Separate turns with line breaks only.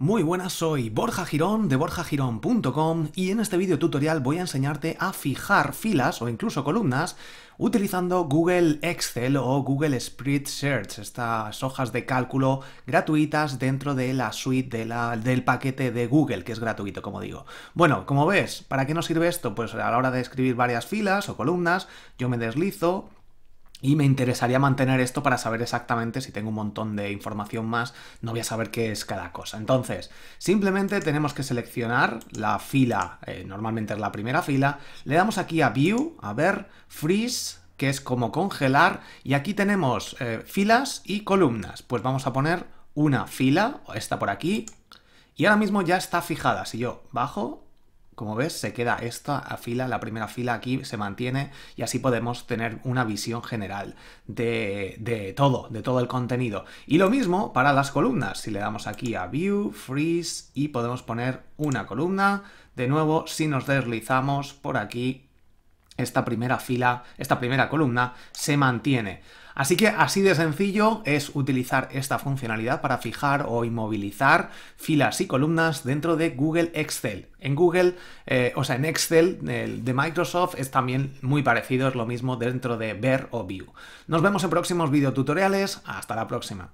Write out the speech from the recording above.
Muy buenas, soy Borja Girón de borjagirón.com y en este vídeo tutorial voy a enseñarte a fijar filas o incluso columnas utilizando Google Excel o Google Spread Search, estas hojas de cálculo gratuitas dentro de la suite del paquete de Google, que es gratuito, como digo. Bueno, como ves, ¿para qué nos sirve esto? Pues a la hora de escribir varias filas o columnas, yo me deslizo, y me interesaría mantener esto para saber exactamente si tengo un montón de información más, no voy a saber qué es cada cosa. Entonces, simplemente tenemos que seleccionar la fila, eh, normalmente es la primera fila, le damos aquí a View, a ver, Freeze, que es como congelar, y aquí tenemos eh, filas y columnas. Pues vamos a poner una fila, esta por aquí, y ahora mismo ya está fijada. Si yo bajo, como ves, se queda esta fila, la primera fila aquí se mantiene y así podemos tener una visión general de, todo, de todo el contenido. Y lo mismo para las columnas. Si le damos aquí a View, Freeze y podemos poner una columna, de nuevo, si nos deslizamos por aquí, esta primera fila, esta primera columna se mantiene. Así que así de sencillo es utilizar esta funcionalidad para fijar o inmovilizar filas y columnas dentro de Google Excel. En Google, eh, o sea, en Excel el de Microsoft es también muy parecido, es lo mismo dentro de Ver o View. Nos vemos en próximos videotutoriales, hasta la próxima.